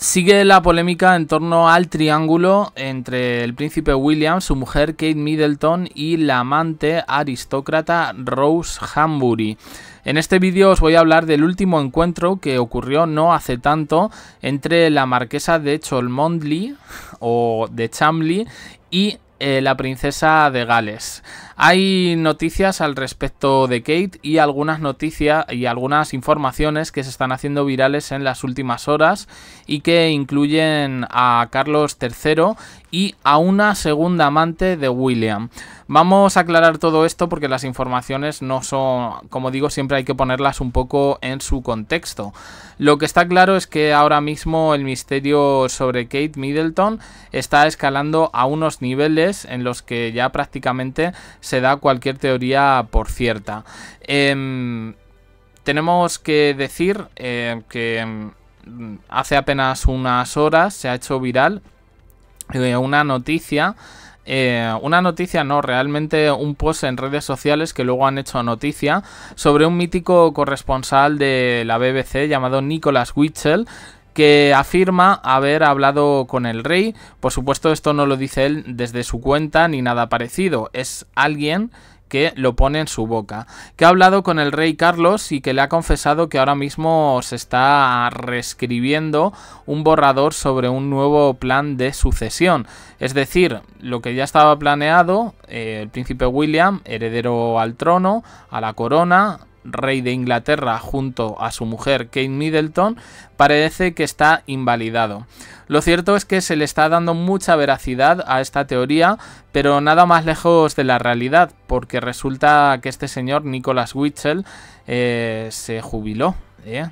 Sigue la polémica en torno al triángulo entre el príncipe William, su mujer Kate Middleton y la amante aristócrata Rose Hambury. En este vídeo os voy a hablar del último encuentro que ocurrió no hace tanto entre la marquesa de Cholmondeley o de Chamley y eh, la princesa de Gales. Hay noticias al respecto de Kate y algunas noticias y algunas informaciones que se están haciendo virales en las últimas horas y que incluyen a Carlos III y a una segunda amante de William. Vamos a aclarar todo esto porque las informaciones no son, como digo, siempre hay que ponerlas un poco en su contexto. Lo que está claro es que ahora mismo el misterio sobre Kate Middleton está escalando a unos niveles en los que ya prácticamente se da cualquier teoría por cierta. Em, tenemos que decir eh, que mm, hace apenas unas horas se ha hecho viral una noticia. Eh, una noticia, no, realmente un post en redes sociales que luego han hecho noticia sobre un mítico corresponsal de la BBC llamado Nicholas Witchell que afirma haber hablado con el rey. Por supuesto, esto no lo dice él desde su cuenta ni nada parecido. Es alguien que lo pone en su boca, que ha hablado con el rey Carlos y que le ha confesado que ahora mismo se está reescribiendo un borrador sobre un nuevo plan de sucesión. Es decir, lo que ya estaba planeado, eh, el príncipe William, heredero al trono, a la corona, rey de Inglaterra junto a su mujer Kate Middleton, parece que está invalidado. Lo cierto es que se le está dando mucha veracidad a esta teoría, pero nada más lejos de la realidad, porque resulta que este señor Nicholas Witchell eh, se jubiló. ¿eh?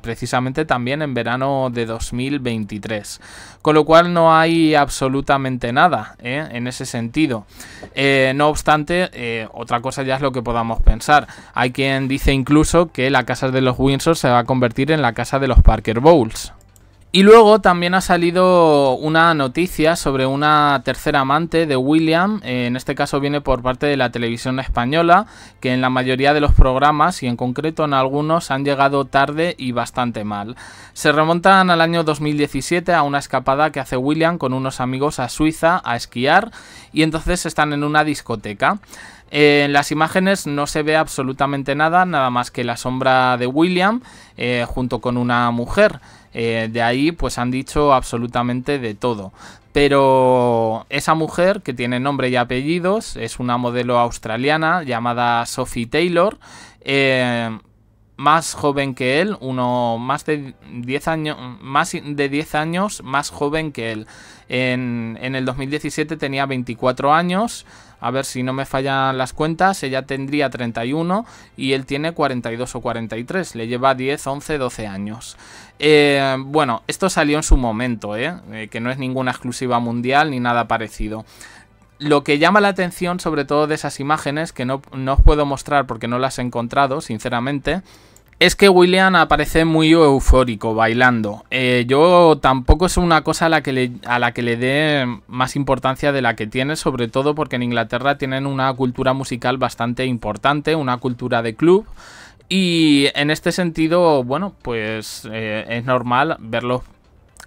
precisamente también en verano de 2023. Con lo cual no hay absolutamente nada ¿eh? en ese sentido. Eh, no obstante, eh, otra cosa ya es lo que podamos pensar. Hay quien dice incluso que la casa de los Windsor se va a convertir en la casa de los Parker Bowls. Y luego también ha salido una noticia sobre una tercera amante de William, eh, en este caso viene por parte de la televisión española, que en la mayoría de los programas y en concreto en algunos han llegado tarde y bastante mal. Se remontan al año 2017 a una escapada que hace William con unos amigos a Suiza a esquiar y entonces están en una discoteca. Eh, en las imágenes no se ve absolutamente nada, nada más que la sombra de William eh, junto con una mujer. Eh, de ahí pues han dicho absolutamente de todo. Pero esa mujer que tiene nombre y apellidos es una modelo australiana llamada Sophie Taylor. Eh, más joven que él, uno más de 10 años, más de 10 años más joven que él. En, en el 2017 tenía 24 años. A ver si no me fallan las cuentas, ella tendría 31 y él tiene 42 o 43, le lleva 10, 11, 12 años. Eh, bueno, esto salió en su momento, ¿eh? Eh, que no es ninguna exclusiva mundial ni nada parecido. Lo que llama la atención sobre todo de esas imágenes, que no, no os puedo mostrar porque no las he encontrado, sinceramente, es que William aparece muy eufórico bailando. Eh, yo tampoco es una cosa a la, que le, a la que le dé más importancia de la que tiene, sobre todo porque en Inglaterra tienen una cultura musical bastante importante, una cultura de club. Y en este sentido, bueno, pues eh, es normal verlo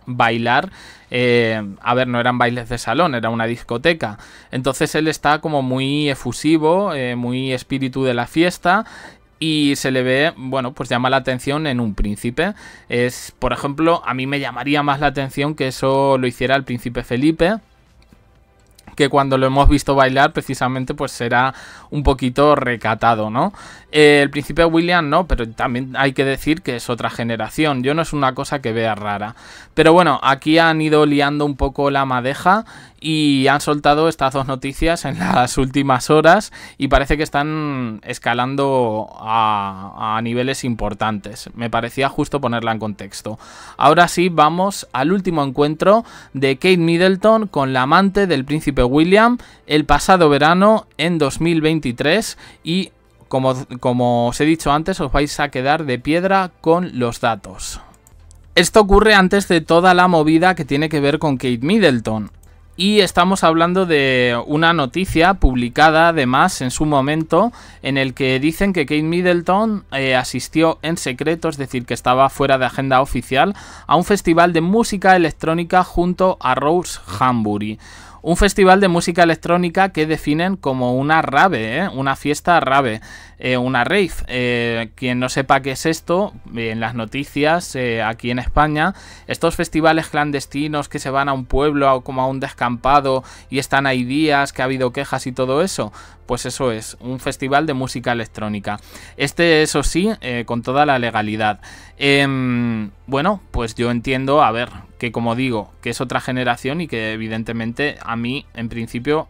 bailar. Eh, a ver, no eran bailes de salón, era una discoteca. Entonces él está como muy efusivo, muy espíritu de la fiesta y se le ve, bueno, pues llama la atención en un príncipe. Es, por ejemplo, a mí me llamaría más la atención que eso lo hiciera el príncipe Felipe cuando lo hemos visto bailar precisamente pues será un poquito recatado, ¿no? Eh, el príncipe William no, pero también hay que decir que es otra generación, yo no es una cosa que vea rara. Pero bueno, aquí han ido liando un poco la madeja y han soltado estas dos noticias en las últimas horas y parece que están escalando a, a niveles importantes. Me parecía justo ponerla en contexto. Ahora sí, vamos al último encuentro de Kate Middleton con la amante del príncipe William el pasado verano en 2023 y como, os he dicho antes os vais a quedar de piedra con los datos. Esto ocurre antes de toda la movida que tiene que ver con Kate Middleton. Y estamos hablando de una noticia publicada además en su momento en el que dicen que Kate Middleton eh, asistió en secreto, es decir, que estaba fuera de agenda oficial, a un festival de música electrónica junto a Rose Hambury. Un festival de música electrónica que definen como una rave, ¿eh? una fiesta rave. Eh, una rave. Eh, quien no sepa qué es esto, en las noticias eh, aquí en España, estos festivales clandestinos que se van a un pueblo como a un descampado y están ahí días, que ha habido quejas y todo eso, pues eso es, un festival de música electrónica. Este, eso sí, con toda la legalidad. Em, bueno, pues yo entiendo, a ver, que como digo, que es otra generación y que evidentemente a mí, en principio,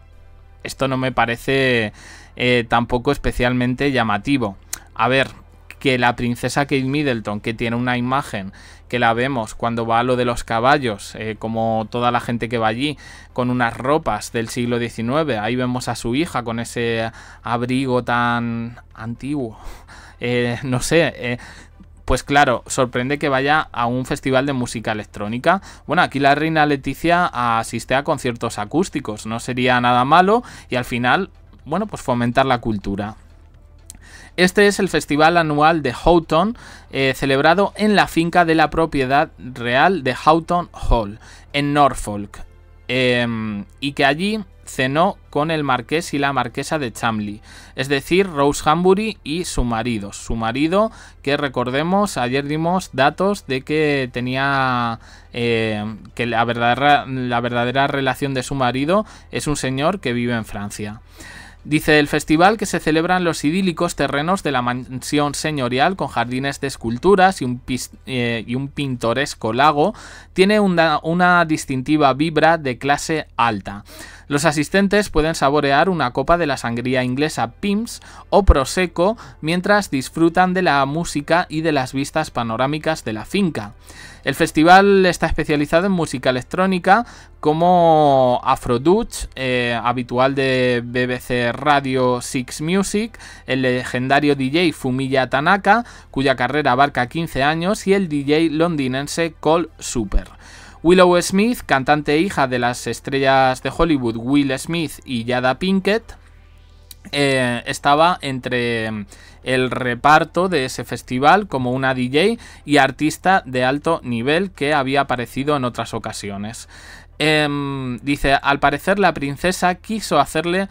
esto no me parece eh, tampoco especialmente llamativo. A ver, que la princesa Kate Middleton, que tiene una imagen que la vemos cuando va a lo de los caballos, eh, como toda la gente que va allí, con unas ropas del siglo XIX. Ahí vemos a su hija con ese abrigo tan antiguo. Eh, no sé, pues claro, sorprende que vaya a un festival de música electrónica. Bueno, aquí la reina Leticia asiste a conciertos acústicos, no sería nada malo y al final bueno, pues fomentar la cultura. Este es el festival anual de Houghton, eh, celebrado en la finca de la propiedad real de Houghton Hall, en Norfolk, em, y que allí cenó con el marqués y la marquesa de Chamley, es decir, Rose Hambury y su marido. Su marido, que recordemos, ayer dimos datos de que tenía em, que la verdadera, la verdadera relación de su marido es un señor que vive en Francia. Dice el festival que se celebran los idílicos terrenos de la mansión señorial con jardines de esculturas y un, eh, pintoresco lago. Tiene una distintiva vibra de clase alta. Los asistentes pueden saborear una copa de la sangría inglesa Pim's o Prosecco mientras disfrutan de la música y de las vistas panorámicas de la finca. El festival está especializado en música electrónica como Afrodutch, eh, habitual de BBC Radio 6 Music, el legendario DJ Fumilla Tanaka, cuya carrera abarca 15 años, y el DJ londinense Cole Super. Willow Smith, cantante e hija de las estrellas de Hollywood Will Smith y Yada Pinkett, eh, estaba entre mm, el reparto de ese festival como una DJ y artista de alto nivel que había aparecido en otras ocasiones. Em, dice, al parecer la princesa quiso hacerle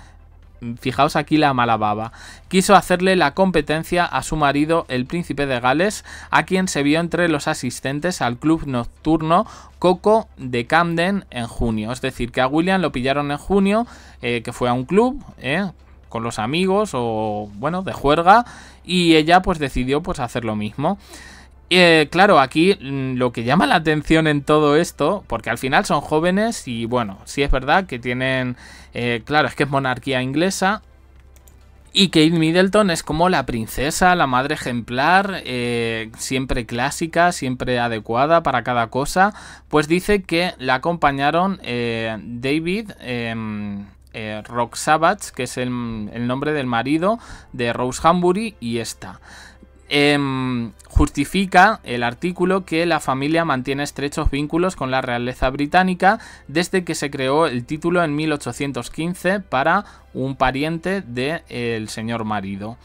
fijaos aquí la mala baba, quiso hacerle la competencia a su marido, el príncipe de Gales, a quien se vio entre los asistentes al club nocturno Coco de Camden en junio. Es decir, que a William lo pillaron en junio, eh, que fue a un club, eh, con los amigos o bueno, de juerga, y ella pues decidió pues hacer lo mismo. Eh, claro, aquí mm, lo que llama la atención en todo esto, porque al final son jóvenes y bueno, sí es verdad que tienen, eh, claro, es que es monarquía inglesa, y Kate Middleton es como la princesa, la madre ejemplar, eh, siempre clásica, siempre adecuada para cada cosa. Pues dice que la acompañaron David, em, eh, Rock que es el, el nombre del marido de Rose Hambury, y esta. Em, justifica el artículo que la familia mantiene estrechos vínculos con la realeza británica desde que se creó el título en 1815 para un pariente del eh, señor marido.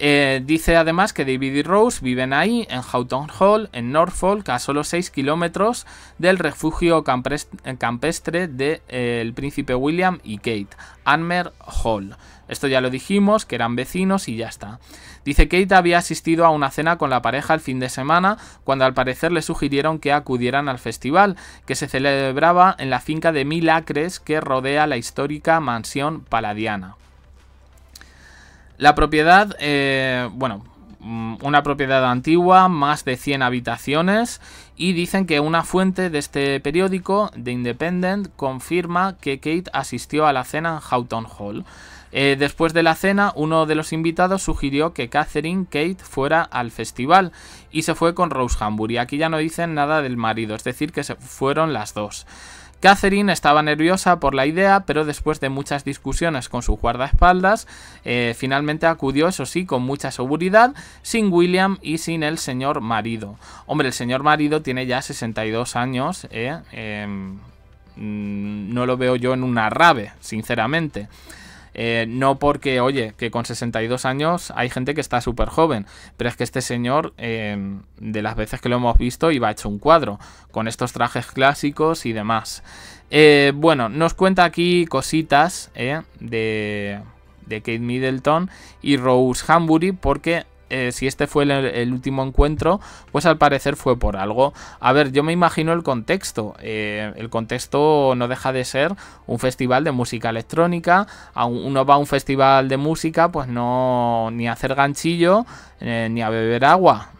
Eh, dice además que David y Rose viven ahí, en Houghton Hall, en Norfolk, a solo 6 kilómetros del refugio campestre del de, eh, príncipe William y Kate, Anmer Hall. Esto ya lo dijimos, que eran vecinos y ya está. Dice Kate había asistido a una cena con la pareja el fin de semana, cuando al parecer le sugirieron que acudieran al festival, que se celebraba en la finca de mil acres que rodea la histórica mansión paladiana. La propiedad, eh, bueno, mm, una propiedad antigua, más de 100 habitaciones y dicen que una fuente de este periódico, The Independent, confirma que Kate asistió a la cena en Houghton Hall. Eh, después de la cena, uno de los invitados sugirió que Catherine Kate fuera al festival y se fue con Rose Hambury. Aquí ya no dicen nada del marido, es decir, que se fueron las dos. Catherine estaba nerviosa por la idea, pero después de muchas discusiones con su guardaespaldas, eh, finalmente acudió, eso sí, con mucha seguridad, sin William y sin el señor marido. Hombre, el señor marido tiene ya 62 años, eh, em, mm, no lo veo yo en una rave, sinceramente. Eh, no porque, oye, que con 62 años hay gente que está súper joven, pero es que este señor, em, de las veces que lo hemos visto, iba hecho un cuadro, con estos trajes clásicos y demás. Eh, bueno, nos cuenta aquí cositas eh, de, de Kate Middleton y Rose Hambury, porque eh, si este fue el, último encuentro, pues al parecer fue por algo. A ver, yo me imagino el contexto. Eh, el contexto no deja de ser un festival de música electrónica. uno va a un festival de música, pues no ni a hacer ganchillo, eh, ni a beber agua.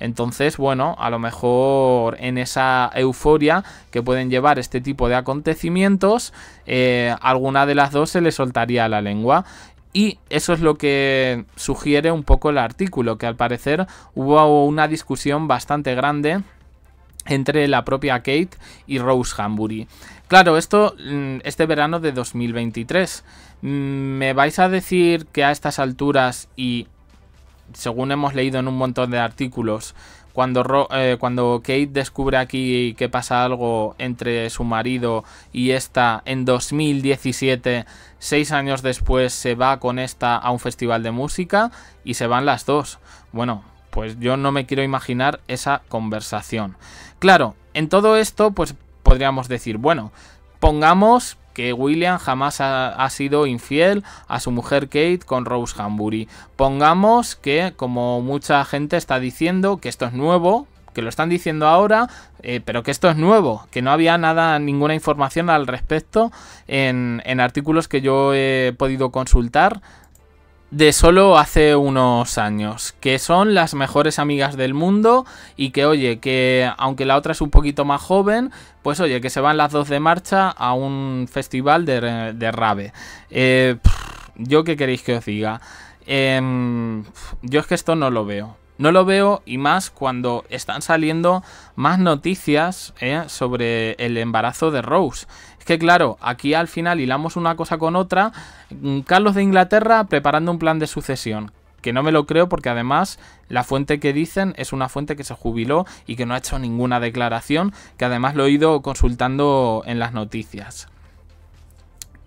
Entonces, bueno, a lo mejor en esa euforia que pueden llevar este tipo de acontecimientos, alguna de las dos se le soltaría la lengua. Y eso es lo que sugiere un poco el artículo, que al parecer hubo una discusión bastante grande entre la propia Kate y Rose Hambury. Claro, esto mm, este verano de 2023. Mm, ¿Me vais a decir que a estas alturas y según hemos leído en un montón de artículos, eh, cuando, Kate descubre aquí que pasa algo entre su marido y esta en 2017, seis años después se va con esta a un festival de música y se van las dos. Bueno, pues yo no me quiero imaginar esa conversación. Claro, en todo esto pues podríamos decir, bueno, pongamos que William jamás ha, sido infiel a su mujer Kate con Rose Hambury, Pongamos que, como mucha gente está diciendo, que esto es nuevo, que lo están diciendo ahora, eh, pero que esto es nuevo, que no había nada, ninguna información al respecto en, en artículos que yo he podido consultar de solo hace unos años, que son las mejores amigas del mundo y que oye, que aunque la otra es un poquito más joven, pues oye, que se van las dos de marcha a un festival de, de rave. Eh, yo qué queréis que os diga. Em, yo es que esto no lo veo. No lo veo y más cuando están saliendo más noticias eh, sobre el embarazo de Rose que claro, aquí al final hilamos una cosa con otra. Mm, Carlos de Inglaterra preparando un plan de sucesión. Que no me lo creo porque además la fuente que dicen es una fuente que se jubiló y que no ha hecho ninguna declaración, que además lo he ido consultando en las noticias.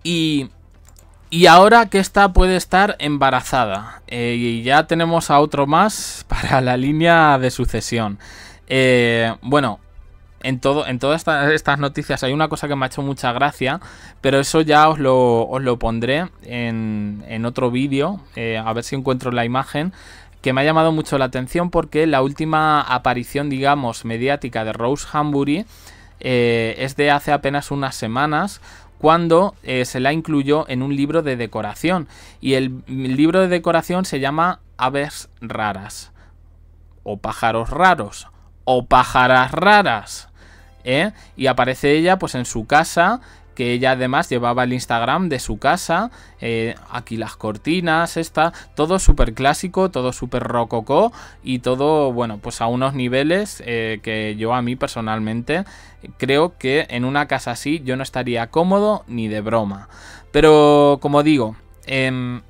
Y y ahora que esta puede estar embarazada. Eh, y ya tenemos a otro más para la línea de sucesión. Eh, bueno, en, todas estas noticias hay una cosa que me ha hecho mucha gracia, pero eso ya os lo, pondré en, otro vídeo, eh, a ver si encuentro la imagen, que me ha llamado mucho la atención porque la última aparición, digamos, mediática de Rose Hambury eh, es de hace apenas unas semanas, cuando eh, se la incluyó en un libro de decoración. Y el libro de decoración se llama Aves Raras, o Pájaros Raros, o Pájaras Raras. ¿eh? Y aparece ella pues en su casa, que ella además llevaba el Instagram de su casa, eh, aquí las cortinas, está todo súper clásico, todo súper rococó y todo, bueno, pues a unos niveles eh, que yo a mí personalmente creo que en una casa así yo no estaría cómodo ni de broma. Pero como digo, em,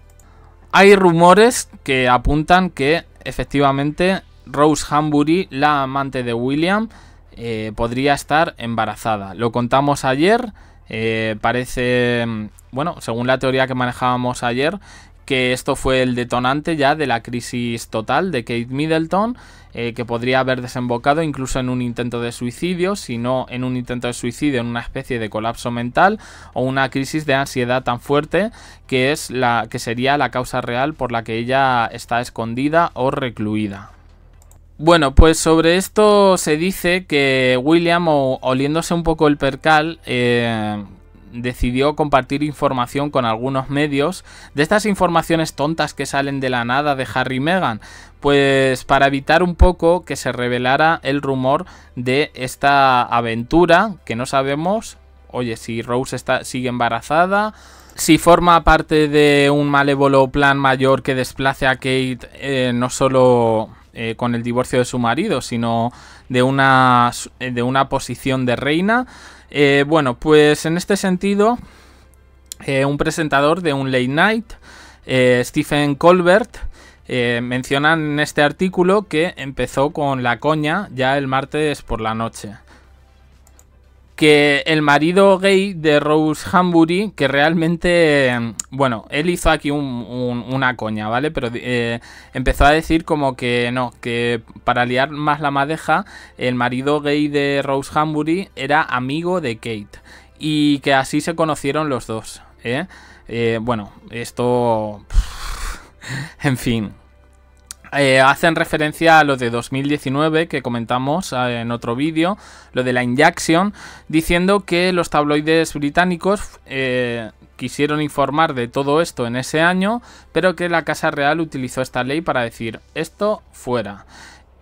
hay rumores que apuntan que efectivamente Rose Hambury, la amante de William, eh, podría estar embarazada. Lo contamos ayer, eh, parece, mm, bueno, según la teoría que manejábamos ayer, que esto fue el detonante ya de la crisis total de Kate Middleton, eh, que podría haber desembocado incluso en un intento de suicidio, si no en un intento de suicidio, en una especie de colapso mental o una crisis de ansiedad tan fuerte que es la que sería la causa real por la que ella está escondida o recluida. Bueno, pues sobre esto se dice que William, oliéndose un poco el percal, eh, decidió compartir información con algunos medios de estas informaciones tontas que salen de la nada de Harry y Meghan, pues para evitar un poco que se revelara el rumor de esta aventura que no sabemos, oye, si Rose está, sigue embarazada, si forma parte de un malévolo plan mayor que desplace a Kate eh, no solo eh, con el divorcio de su marido, sino de una, de una posición de reina. Eh, bueno, pues en este sentido, eh, un presentador de un late night, Stephen Colbert, menciona en este artículo que empezó con la coña ya el martes por la noche que el marido gay de Rose Hambury, que realmente, bueno, él hizo aquí una coña, ¿vale? Pero eh, empezó a decir como que no, que para liar más la madeja, el marido gay de Rose Hambury era amigo de Kate y que así se conocieron los dos, ¿eh? eh bueno, esto... en fin, eh, hacen referencia a lo de 2019 que comentamos eh, en otro vídeo, lo de la injection, diciendo que los tabloides británicos eh, quisieron informar de todo esto en ese año, pero que la Casa Real utilizó esta ley para decir esto fuera.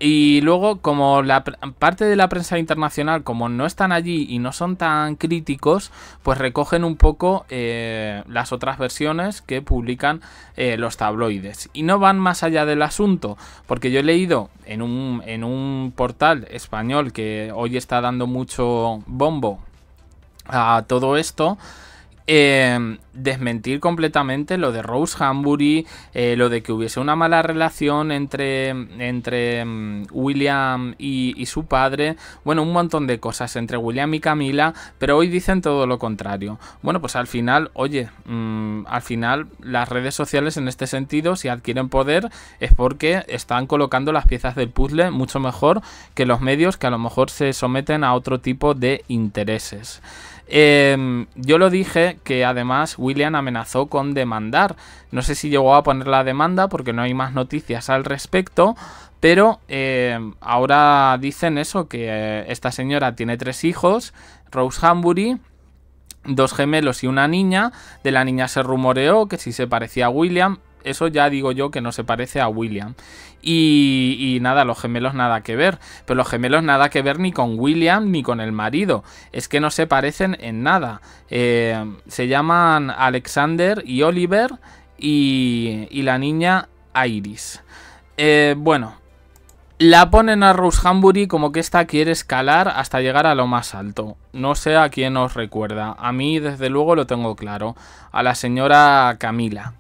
Y luego, como la parte de la prensa internacional, como no están allí y no son tan críticos, pues recogen un poco eh, las otras versiones que publican eh, los tabloides. Y no van más allá del asunto, porque yo he leído en un, en un portal español que hoy está dando mucho bombo a todo esto, Em, desmentir completamente lo de Rose Hambury, eh, lo de que hubiese una mala relación entre, entre em, William y, su padre, bueno, un montón de cosas entre William y Camila, pero hoy dicen todo lo contrario. Bueno, pues al final, oye, mm, al final las redes sociales en este sentido, si adquieren poder, es porque están colocando las piezas del puzzle mucho mejor que los medios que a lo mejor se someten a otro tipo de intereses. Em, yo lo dije que además William amenazó con demandar. No sé si llegó a poner la demanda porque no hay más noticias al respecto. Pero em, ahora dicen eso, que eh, esta señora tiene tres hijos, Rose Hambury, dos gemelos y una niña. De la niña se rumoreó que si se parecía a William, eso ya digo yo que no se parece a William. Y, y, nada, los gemelos nada que ver. Pero los gemelos nada que ver ni con William ni con el marido. Es que no se parecen en nada. Eh, se llaman Alexander y Oliver y, la niña Iris. Eh, bueno, la ponen a Rose Hambury como que esta quiere escalar hasta llegar a lo más alto. No sé a quién os recuerda. A mí, desde luego, lo tengo claro. A la señora Camila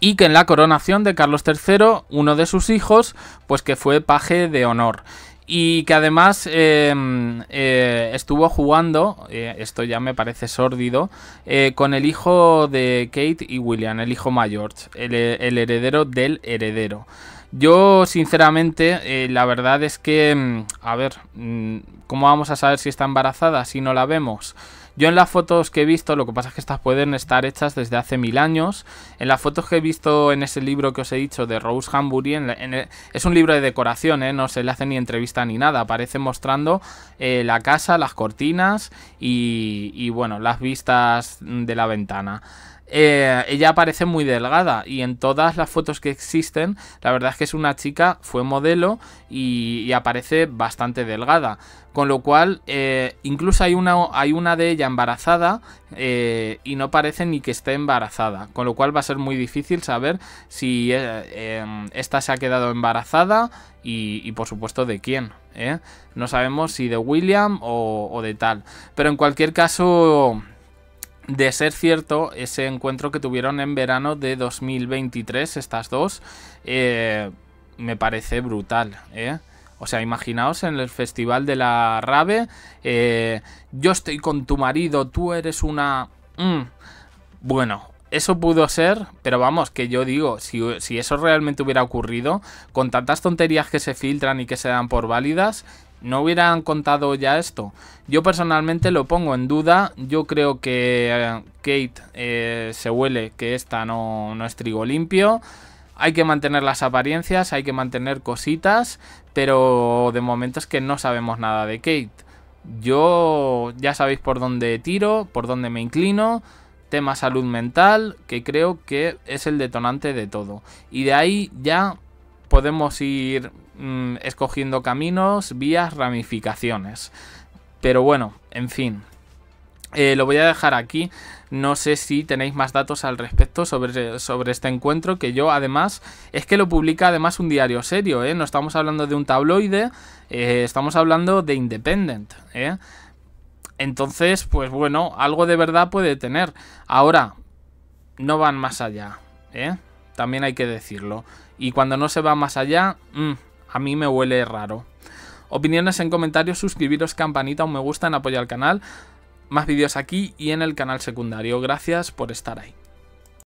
y que en la coronación de Carlos III, uno de sus hijos, pues que fue paje de honor. Y que además em, eh, estuvo jugando, eh, esto ya me parece sórdido, eh, con el hijo de Kate y William, el hijo mayor, el, heredero del heredero. Yo, sinceramente, la verdad es que, em, a ver, mm, ¿cómo vamos a saber si está embarazada si no la vemos? Yo en las fotos que he visto, lo que pasa es que estas pueden estar hechas desde hace mil años. En las fotos que he visto en ese libro que os he dicho de Rose Hambury, es un libro de decoración, ¿eh? no se le hace ni entrevista ni nada. Aparece mostrando eh, la casa, las cortinas y, y bueno, las vistas de la ventana. Eh, ella aparece muy delgada y en todas las fotos que existen, la verdad es que es una chica, fue modelo y, aparece bastante delgada. Con lo cual, eh, incluso hay una, hay una de ella embarazada eh, y no parece ni que esté embarazada. Con lo cual va a ser muy difícil saber si esta se ha quedado embarazada y, por supuesto de quién. No sabemos si de William o de tal. Pero en cualquier caso de ser cierto ese encuentro que tuvieron en verano de 2023, estas dos, eh, me parece brutal. ¿eh? O sea, imaginaos en el festival de la Rave, eh, yo estoy con tu marido, tú eres una... Mm. Bueno, eso pudo ser, pero vamos, que yo digo, si, si, eso realmente hubiera ocurrido, con tantas tonterías que se filtran y que se dan por válidas, no hubieran contado ya esto. Yo personalmente lo pongo en duda. Yo creo que eh, Kate eh, se huele que esta no, no es trigo limpio. Hay que mantener las apariencias, hay que mantener cositas, pero de momento es que no sabemos nada de Kate. Yo ya sabéis por dónde tiro, por dónde me inclino tema salud mental, que creo que es el detonante de todo. Y de ahí ya podemos ir Mm, escogiendo caminos, vías, ramificaciones. Pero bueno, en fin. Eh, lo voy a dejar aquí. No sé si tenéis más datos al respecto sobre, sobre, este encuentro, que yo además es que lo publica además un diario serio, ¿eh? No estamos hablando de un tabloide, eh, estamos hablando de Independent, ¿eh? Entonces, pues bueno, algo de verdad puede tener. Ahora, no van más allá, ¿eh? También hay que decirlo. Y cuando no se va más allá, mm, a mí me huele raro. Opiniones en comentarios, suscribiros, campanita, un me gusta, en apoyo al canal. Más vídeos aquí y en el canal secundario. Gracias por estar ahí.